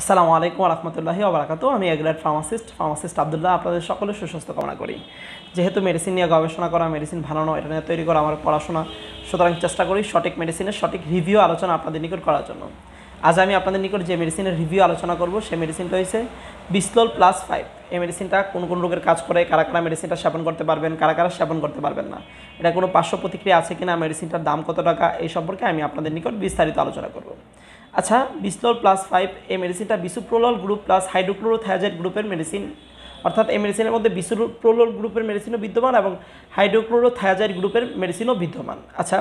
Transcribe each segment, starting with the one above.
আসসালামু আলাইকুম রহমতুল্লাহি আবরাকাত আমি এগ্রাড ফার্মাসিস্ট ফার্মাসিস্ট আবদুল্লাহ আপনাদের সকলে সুস্বাস্থ্য কামনা করি যেহেতু মেডিসিন নিয়ে গবেষণা করা মেডিসিন ভালো এটা নিয়ে তৈরি করা আমার পড়াশোনা সুতরাং চেষ্টা করি সঠিক মেডিসিনের সঠিক রিভিউ আলোচনা আপনাদের নিকট করার জন্য আজ আমি আপনাদের নিকট যে মেডিসিনের রিভিউ আলোচনা করব সেই মেডিসিনটা হয়েছে বিসলোল প্লাস ফাইভ এই মেডিসিনটা কোন কোন রোগের কাজ করে কারা কারা মেডিসিনটা সেবন করতে পারবেন কারা কারা সেবন করতে পারবেন না এটা কোনো পার্শ্ব প্রতিক্রিয়া আছে কিনা মেডিসিনটার দাম কত টাকা এই সম্পর্কে আমি আপনাদের নিকট বিস্তারিত আলোচনা করবো আচ্ছা বিসলোল প্লাস ফাইভ এই মেডিসিনটা বিসুপ্রোলল গ্রুপ প্লাস হাইড্রোক্লোরোথায়াজাইড গ্রুপের মেডিসিন অর্থাৎ এই মেডিসিনের মধ্যে বিসুপ্রোলল গ্রুপের মেডিসিনও বিদ্যমান এবং হাইড্রোক্লোরোথায়াজাইড গ্রুপের মেডিসিনও বিদ্যমান আচ্ছা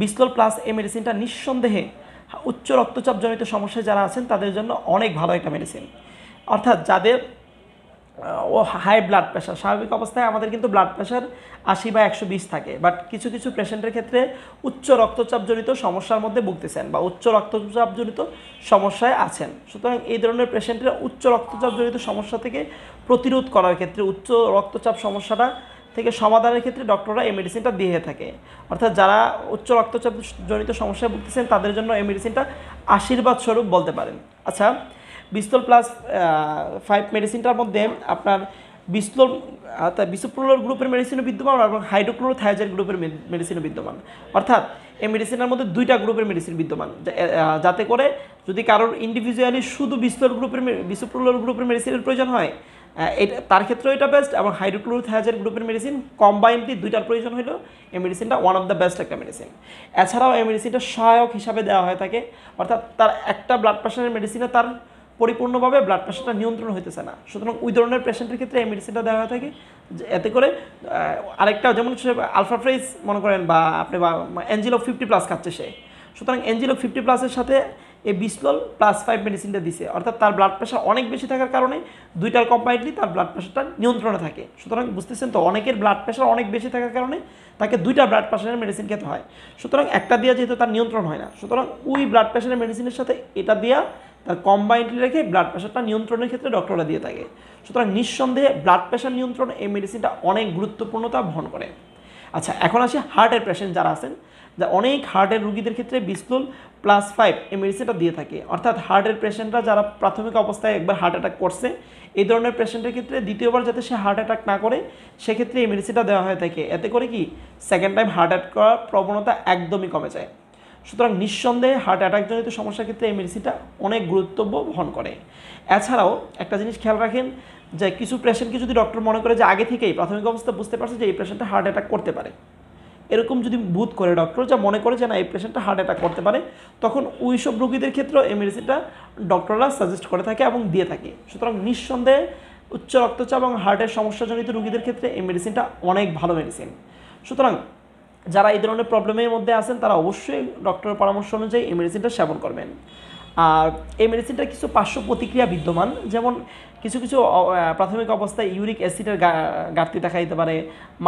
বিসলোল প্লাস এই মেডিসিনটা নিঃসন্দেহে উচ্চ রক্তচাপজনিত সমস্যায় যারা আছেন তাদের জন্য অনেক ভালো একটা মেডিসিন অর্থাৎ যাদের ও হাই ব্লাড প্রেশার স্বাভাবিক অবস্থায় আমাদের কিন্তু ব্লাড প্রেশার আশি বা একশো বিশ থাকে বাট কিছু কিছু পেশেন্টের ক্ষেত্রে উচ্চ রক্তচাপ জনিত সমস্যার মধ্যে ভুগতেছেন বা উচ্চ রক্তচাপ জনিত সমস্যায় আছেন সুতরাং এই ধরনের পেশেন্টের উচ্চ রক্তচাপ জনিত সমস্যা থেকে প্রতিরোধ করার ক্ষেত্রে উচ্চ রক্তচাপ সমস্যাটা থেকে সমাধানের ক্ষেত্রে ডক্টররা এই মেডিসিনটা দিয়ে থাকে অর্থাৎ যারা উচ্চ রক্তচাপ জনিত সমস্যায় ভুগতেছেন তাদের জন্য এই মেডিসিনটা আশীর্বাদ স্বরূপ বলতে পারেন আচ্ছা বিস্তল প্লাস ফাইভ মেডিসিনটার মধ্যে আপনার বিস্তল অর্থাৎ বিসোপ্রোলোর গ্রুপের মেডিসিনও বিদ্যমান এবং হাইড্রোক্লোরোথাইজার গ্রুপের মেডিসিনও বিদ্যমান অর্থাৎ এই মেডিসিনের মধ্যে দুইটা গ্রুপের মেডিসিন বিদ্যমান যাতে করে যদি কারোর ইন্ডিভিজুয়ালি শুধু বিস্তর গ্রুপের বিসোপ্রোলোর গ্রুপের মেডিসিনের প্রয়োজন হয় এটা তার ক্ষেত্রেও এটা বেস্ট এবং হাইড্রোক্লোরোথাইজার গ্রুপের মেডিসিন কম্বাইনলি দুইটার প্রয়োজন হলেও এই মেডিসিনটা ওয়ান অফ দ্য বেস্ট একটা মেডিসিন এছাড়াও এই মেডিসিনটা সহায়ক হিসাবে দেওয়া হয়ে থাকে অর্থাৎ তার একটা ব্লাড প্রেশারের মেডিসিনে তার পরিপূর্ণভাবে ব্লাড প্রেশারটা নিয়ন্ত্রণ হইতেছে না সুতরাং ওই ধরনের পেশেন্টের ক্ষেত্রে এই মেডিসিনটা দেওয়া হয়ে থাকে এতে করে আরেকটা যেমন হচ্ছে আলফাফ্রেজ মনে করেন বা আপনি বা এনজিলো ফিফটি প্লাস খাচ্ছে সে সুতরাং এনজিলো ফিফটি প্লাসের সাথে এই বিসলল প্লাস ফাইভ মেডিসিনটা দিছে অর্থাৎ তার ব্লাড প্রেশার অনেক বেশি থাকার কারণে দুইটার কম্বাইন্ডলি তার ব্লাড প্রেশারটা নিয়ন্ত্রণে থাকে সুতরাং বুঝতেছেন তো অনেকের ব্লাড প্রেশার অনেক বেশি থাকার কারণে তাকে দুইটা ব্লাড প্রেশারের মেডিসিন খেতে হয় সুতরাং একটা দিয়ে যেহেতু তার নিয়ন্ত্রণ হয় না সুতরাং ওই ব্লাড প্রেশারের মেডিসিনের সাথে এটা দেওয়া তার কম্বাইন্ডলি রেখে ব্লাড প্রেশারটা নিয়ন্ত্রণের ক্ষেত্রে ডক্টররা দিয়ে থাকে সুতরাং নিঃসন্দেহে ব্লাড প্রেশার নিয়ন্ত্রণ এই মেডিসিনটা অনেক গুরুত্বপূর্ণতা বহন করে আচ্ছা এখন আসি হার্টের পেশেন্ট যারা আছেন যা অনেক হার্টের রুগীদের ক্ষেত্রে বিস্তুল প্লাস ফাইভ এই মেডিসিনটা দিয়ে থাকে অর্থাৎ হার্টের পেশেন্টরা যারা প্রাথমিক অবস্থায় একবার হার্ট অ্যাটাক করছে এই ধরনের পেশেন্টের ক্ষেত্রে দ্বিতীয়বার যাতে সে হার্ট অ্যাটাক না করে সেক্ষেত্রে এই মেডিসিনটা দেওয়া হয়ে থাকে এতে করে কি সেকেন্ড টাইম হার্ট অ্যাটাক করার প্রবণতা একদমই কমে যায় সুতরাং নিঃসন্দেহে হার্ট অ্যাটাকজনিত সমস্যার ক্ষেত্রে এই মেডিসিনটা অনেক গুরুত্ব বহন করে এছাড়াও একটা জিনিস খেয়াল রাখেন যে কিছু পেশেন্টকে যদি ডক্টর মনে করে যে আগে থেকেই প্রাথমিক অবস্থা বুঝতে পারছে যে এই পেশেন্টটা হার্ট অ্যাটাক করতে পারে এরকম যদি বুধ করে ডক্টর যা মনে করে যে না এই পেশেন্টটা হার্ট অ্যাটাক করতে পারে তখন ওই সব রোগীদের ক্ষেত্রেও এই মেডিসিনটা ডক্টররা সাজেস্ট করে থাকে এবং দিয়ে থাকে সুতরাং নিঃসন্দেহে উচ্চ রক্তচাপ এবং হার্টের সমস্যাজনিত রোগীদের ক্ষেত্রে এই মেডিসিনটা অনেক ভালো মেডিসিন সুতরাং যারা এই ধরনের প্রবলেমের মধ্যে আছেন তারা অবশ্যই ডক্টরের পরামর্শ অনুযায়ী এই মেডিসিনটা সেবন করবেন আর এই মেডিসিনটা কিছু পার্শ্ব প্রতিক্রিয়া বিদ্যমান যেমন কিছু কিছু প্রাথমিক অবস্থায় ইউরিক অ্যাসিডের ঘাটতি দেখা দিতে পারে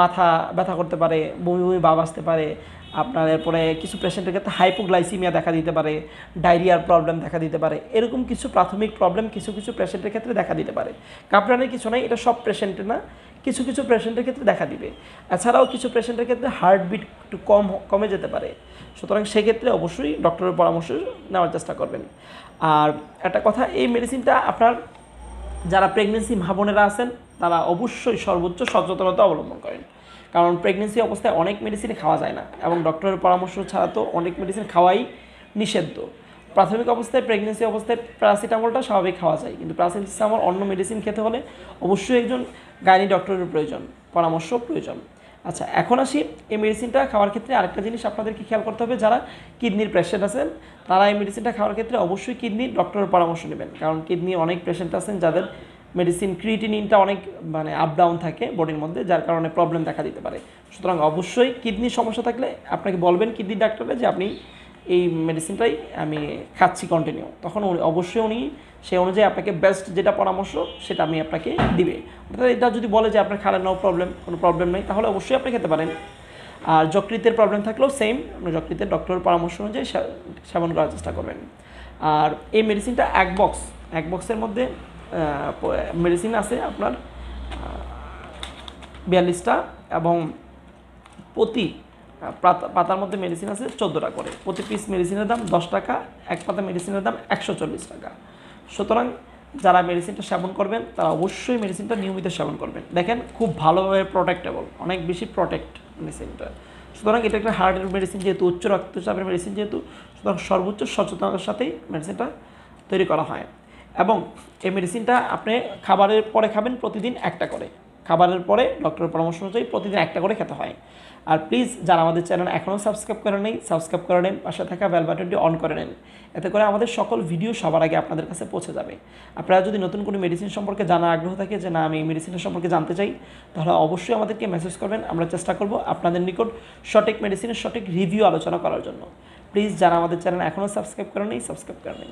মাথা ব্যথা করতে পারে বমি বমি বাব আসতে পারে আপনার এরপরে কিছু পেশেন্টের ক্ষেত্রে হাইপোগ্লাইসিমিয়া দেখা দিতে পারে ডায়রিয়ার প্রবলেম দেখা দিতে পারে এরকম কিছু প্রাথমিক প্রবলেম কিছু কিছু পেশেন্টের ক্ষেত্রে দেখা দিতে পারে কাপড়ানের কিছু নাই এটা সব পেশেন্টে না কিছু কিছু পেশেন্টের ক্ষেত্রে দেখা দিবে এছাড়াও কিছু পেশেন্টের ক্ষেত্রে হার্টবিট একটু কম কমে যেতে পারে সুতরাং সেক্ষেত্রে অবশ্যই ডক্টরের পরামর্শ নেওয়ার চেষ্টা করবেন আর একটা কথা এই মেডিসিনটা আপনার যারা প্রেগনেন্সি মা বোনেরা আছেন তারা অবশ্যই সর্বোচ্চ সচেতনতা অবলম্বন করেন কারণ প্রেগনেন্সি অবস্থায় অনেক মেডিসিন খাওয়া যায় না এবং ডক্টরের পরামর্শ ছাড়া তো অনেক মেডিসিন খাওয়াই নিষেধ প্রাথমিক অবস্থায় প্রেগনেন্সি অবস্থায় প্যারাসিটামলটা স্বাভাবিক খাওয়া যায় কিন্তু প্যারাসিটামল অন্য মেডিসিন খেতে হলে অবশ্যই একজন গাইনি ডক্টরের প্রয়োজন পরামর্শ প্রয়োজন আচ্ছা এখন আসি এই মেডিসিনটা খাওয়ার ক্ষেত্রে আরেকটা জিনিস আপনাদেরকে খেয়াল করতে হবে যারা কিডনির পেশেন্ট আছেন তারা এই মেডিসিনটা খাওয়ার ক্ষেত্রে অবশ্যই কিডনির ডক্টরের পরামর্শ নেবেন কারণ কিডনির অনেক পেশেন্ট আছেন যাদের মেডিসিন ক্রিটিনিনটা অনেক মানে আপ ডাউন থাকে বডির মধ্যে যার কারণে প্রবলেম দেখা দিতে পারে সুতরাং অবশ্যই কিডনির সমস্যা থাকলে আপনাকে বলবেন কিডনি ডাক্তারে যে আপনি এই মেডিসিনটাই আমি খাচ্ছি কন্টিনিউ তখন উনি অবশ্যই উনি সেই অনুযায়ী আপনাকে বেস্ট যেটা পরামর্শ সেটা আমি আপনাকে দিবে অর্থাৎ এটা যদি বলে যে আপনার খালে নাও প্রবলেম কোনো প্রবলেম নেই তাহলে অবশ্যই আপনি খেতে পারেন আর যকৃতের প্রবলেম থাকলেও সেম যকৃতের ডক্টরের পরামর্শ অনুযায়ী সেবন করার চেষ্টা করবেন আর এই মেডিসিনটা এক বক্স এক বক্সের মধ্যে মেডিসিন আছে আপনার বিয়াল্লিশটা এবং প্রতি পাতার মধ্যে মেডিসিন আছে চোদ্দোটা করে প্রতি পিস মেডিসিনের দাম দশ টাকা এক পাতা মেডিসিনের দাম একশো চল্লিশ টাকা সুতরাং যারা মেডিসিনটা সেবন করবেন তারা অবশ্যই মেডিসিনটা নিয়মিত সেবন করবেন দেখেন খুব ভালোভাবে প্রোটেক্টেবল অনেক বেশি প্রোটেক্ট মেডিসিনটা সুতরাং এটা একটা হার্টের মেডিসিন যেহেতু উচ্চ রক্তচাপের মেডিসিন যেহেতু সুতরাং সর্বোচ্চ সচেতনতার সাথেই মেডিসিনটা তৈরি করা হয় এবং এই মেডিসিনটা আপনি খাবারের পরে খাবেন প্রতিদিন একটা করে খাবারের পরে ডক্টরের পরামর্শ অনুযায়ী প্রতিদিন একটা করে খেতে হয় আর প্লিজ যারা আমাদের চ্যানেল এখনও সাবস্ক্রাইব করে নেই সাবস্ক্রাইব করে নেন পাশে থাকা বেল বাটনটি অন করে নেন এতে করে আমাদের সকল ভিডিও সবার আগে আপনাদের কাছে পৌঁছে যাবে আপনারা যদি নতুন কোনো মেডিসিন সম্পর্কে জানা আগ্রহ থাকে যে না আমি এই মেডিসিনের সম্পর্কে জানতে চাই তাহলে অবশ্যই আমাদেরকে মেসেজ করবেন আমরা চেষ্টা করব আপনাদের নিকট সঠিক মেডিসিনের সঠিক রিভিউ আলোচনা করার জন্য প্লিজ যারা আমাদের চ্যানেল এখনও সাবস্ক্রাইব করে নেই সাবস্ক্রাইব করে নেন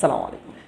সালামু আলাইকুম